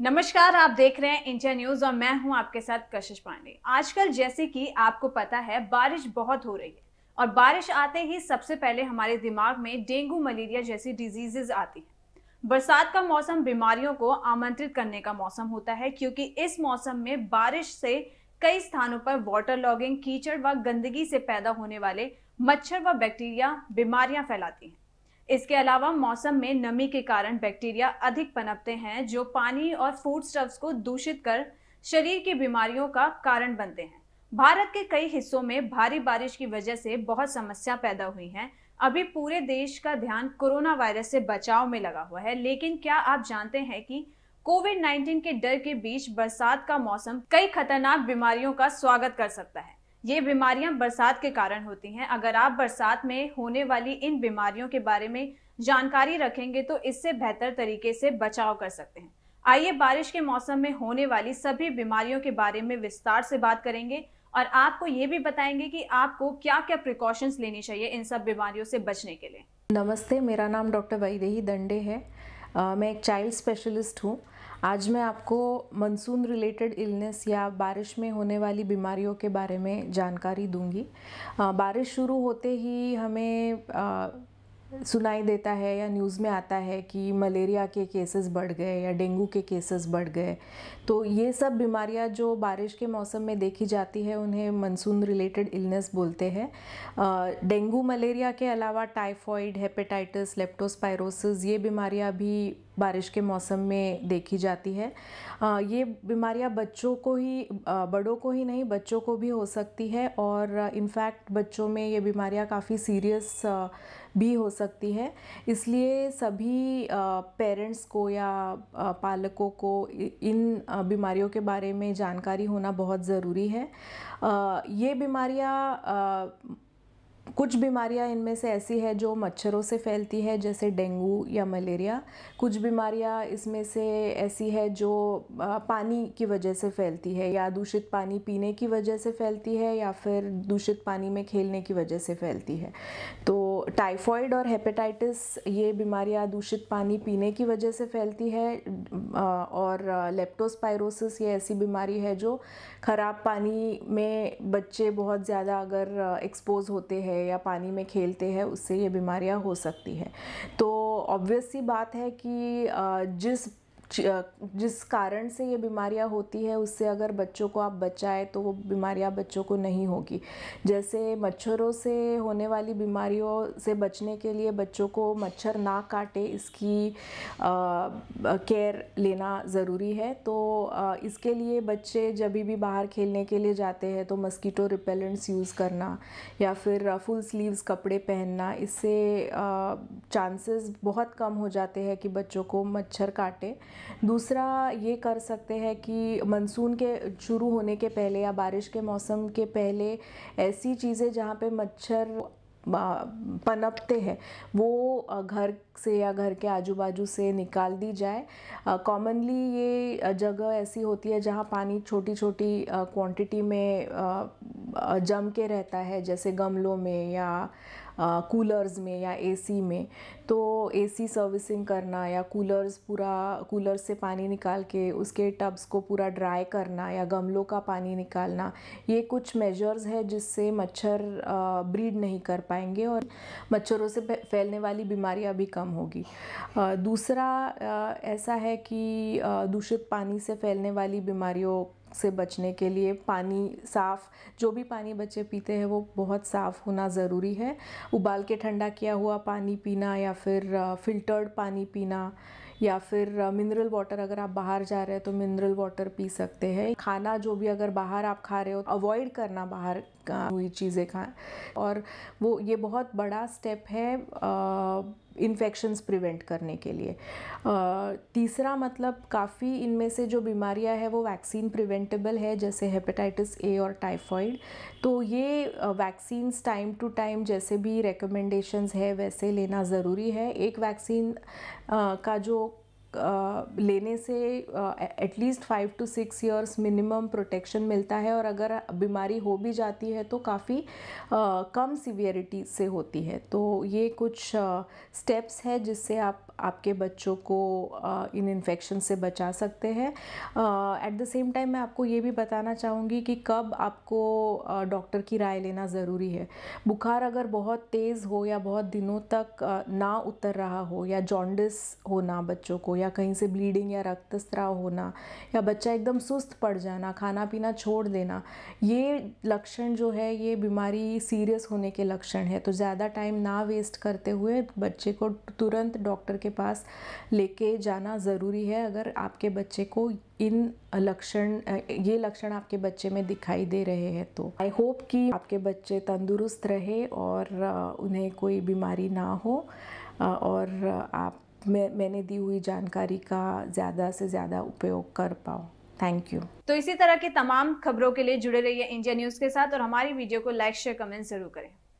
नमस्कार आप देख रहे हैं इंडिया न्यूज और मैं हूं आपके साथ कशिश पांडे आजकल जैसे कि आपको पता है बारिश बहुत हो रही है और बारिश आते ही सबसे पहले हमारे दिमाग में डेंगू मलेरिया जैसी डिजीजेज आती हैं बरसात का मौसम बीमारियों को आमंत्रित करने का मौसम होता है क्योंकि इस मौसम में बारिश से कई स्थानों पर वाटर लॉगिंग कीचड़ व गंदगी से पैदा होने वाले मच्छर व बैक्टीरिया बीमारियां फैलाती हैं इसके अलावा मौसम में नमी के कारण बैक्टीरिया अधिक पनपते हैं जो पानी और फूड स्टफ्स को दूषित कर शरीर की बीमारियों का कारण बनते हैं भारत के कई हिस्सों में भारी बारिश की वजह से बहुत समस्या पैदा हुई है अभी पूरे देश का ध्यान कोरोना वायरस से बचाव में लगा हुआ है लेकिन क्या आप जानते हैं कि कोविड 19 के डर के बीच बरसात का मौसम कई खतरनाक बीमारियों का स्वागत कर सकता है ये बीमारियां बरसात के कारण होती हैं अगर आप बरसात में होने वाली इन बीमारियों के बारे में जानकारी रखेंगे तो इससे बेहतर तरीके से बचाव कर सकते हैं आइए बारिश के मौसम में होने वाली सभी बीमारियों के बारे में विस्तार से बात करेंगे और आपको ये भी बताएंगे कि आपको क्या क्या प्रिकॉशंस लेनी चाहिए इन सब बीमारियों से बचने के लिए नमस्ते मेरा नाम डॉक्टर वैदेही दंडे है आ, मैं एक चाइल्ड स्पेशलिस्ट हूँ आज मैं आपको मनसून रिलेटेड इलनेस या बारिश में होने वाली बीमारियों के बारे में जानकारी दूंगी बारिश शुरू होते ही हमें आ, सुनाई देता है या न्यूज़ में आता है कि मलेरिया के केसेस बढ़ गए या डेंगू के केसेस बढ़ गए तो ये सब बीमारियां जो बारिश के मौसम में देखी जाती है उन्हें मनसून रिलेटेड इलनेस बोलते हैं डेंगू मलेरिया के अलावा टाइफॉइड हेपेटाइटिस लेप्टोस्पायरोसिस ये बीमारियां भी बारिश के मौसम में देखी जाती है ये बीमारियां बच्चों को ही बड़ों को ही नहीं बच्चों को भी हो सकती है और इनफैक्ट बच्चों में ये बीमारियां काफ़ी सीरियस भी हो सकती है इसलिए सभी पेरेंट्स को या पालकों को इन बीमारियों के बारे में जानकारी होना बहुत ज़रूरी है ये बीमारियाँ कुछ बीमारियां इनमें से ऐसी है जो मच्छरों से फैलती है जैसे डेंगू या मलेरिया कुछ बीमारियां इसमें से ऐसी है जो पानी की वजह से फैलती है या दूषित पानी पीने की वजह से फैलती है या फिर दूषित पानी में खेलने की वजह से फैलती है तो टाइफॉइड और हेपेटाइटिस ये बीमारियां दूषित पानी पीने की वजह से फैलती है और लेप्टोस्पायरोसिस ये ऐसी बीमारी है जो ख़राब पानी में बच्चे बहुत ज़्यादा अगर एक्सपोज होते हैं या पानी में खेलते हैं उससे ये बीमारियां हो सकती है तो ऑब्वियस सी बात है कि जिस जिस कारण से ये बीमारियाँ होती है उससे अगर बच्चों को आप बचाएं तो वो बीमारियाँ बच्चों को नहीं होगी जैसे मच्छरों से होने वाली बीमारियों से बचने के लिए बच्चों को मच्छर ना काटे इसकी केयर लेना ज़रूरी है तो आ, इसके लिए बच्चे जब भी बाहर खेलने के लिए जाते हैं तो मस्कीटो रिपेलेंट्स यूज़ करना या फिर फुल स्लीव्स कपड़े पहनना इससे चांसेस बहुत कम हो जाते हैं कि बच्चों को मच्छर काटे दूसरा ये कर सकते हैं कि मानसून के शुरू होने के पहले या बारिश के मौसम के पहले ऐसी चीज़ें जहाँ पे मच्छर पनपते हैं वो घर से या घर के आजू बाजू से निकाल दी जाए कॉमनली ये जगह ऐसी होती है जहाँ पानी छोटी छोटी क्वांटिटी में जम के रहता है जैसे गमलों में या कूलर्स में या एसी में तो एसी सर्विसिंग करना या कूलर्स पूरा कूलर से पानी निकाल के उसके टब्स को पूरा ड्राई करना या गमलों का पानी निकालना ये कुछ मेजर्स है जिससे मच्छर ब्रीड नहीं कर पाएंगे और मच्छरों से फैलने वाली बीमारियां भी कम होगी दूसरा ऐसा है कि दूषित पानी से फैलने वाली बीमारियों से बचने के लिए पानी साफ़ जो भी पानी बच्चे पीते हैं वो बहुत साफ़ होना ज़रूरी है उबाल के ठंडा किया हुआ पानी पीना या फिर फिल्टर्ड पानी पीना या फिर मिनरल वाटर अगर आप बाहर जा रहे हैं तो मिनरल वाटर पी सकते हैं खाना जो भी अगर बाहर आप खा रहे हो अवॉइड करना बाहर हुई चीज़ें खाएं और वो ये बहुत बड़ा स्टेप है आ, इन्फेक्शंस प्रिवेंट करने के लिए तीसरा मतलब काफ़ी इनमें से जो बीमारियां हैं वो वैक्सीन प्रिवेंटेबल है जैसे हेपेटाइटिस ए और टाइफॉइड तो ये वैक्सीन्स टाइम टू टाइम जैसे भी रिकमेंडेशंस है वैसे लेना ज़रूरी है एक वैक्सीन का जो लेने से at least five to six years minimum protection मिलता है और अगर बीमारी हो भी जाती है तो काफ़ी कम सीवियरिटी से होती है तो ये कुछ स्टेप्स है जिससे आप आपके बच्चों को इन इन्फेक्शन से बचा सकते हैं एट द सेम टाइम मैं आपको ये भी बताना चाहूँगी कि कब आपको डॉक्टर की राय लेना ज़रूरी है बुखार अगर बहुत तेज़ हो या बहुत दिनों तक ना उतर रहा हो या जॉन्डिस होना बच्चों को या कहीं से ब्लीडिंग या रक्तस्राव होना या बच्चा एकदम सुस्त पड़ जाना खाना पीना छोड़ देना ये लक्षण जो है ये बीमारी सीरियस होने के लक्षण है तो ज़्यादा टाइम ना वेस्ट करते हुए बच्चे को तुरंत डॉक्टर के के पास लेके जाना ज़रूरी है अगर आपके बच्चे को इन लक्षण ये लक्षण आपके बच्चे में दिखाई दे रहे हैं तो आई होप कि आपके बच्चे तंदुरुस्त रहे और उन्हें कोई बीमारी ना हो और आप मैं मैंने दी हुई जानकारी का ज़्यादा से ज़्यादा उपयोग कर पाओ थैंक यू तो इसी तरह की तमाम खबरों के लिए जुड़े रहिए इंडिया न्यूज़ के साथ और हमारी वीडियो को लाइक शेयर कमेंट जरूर करें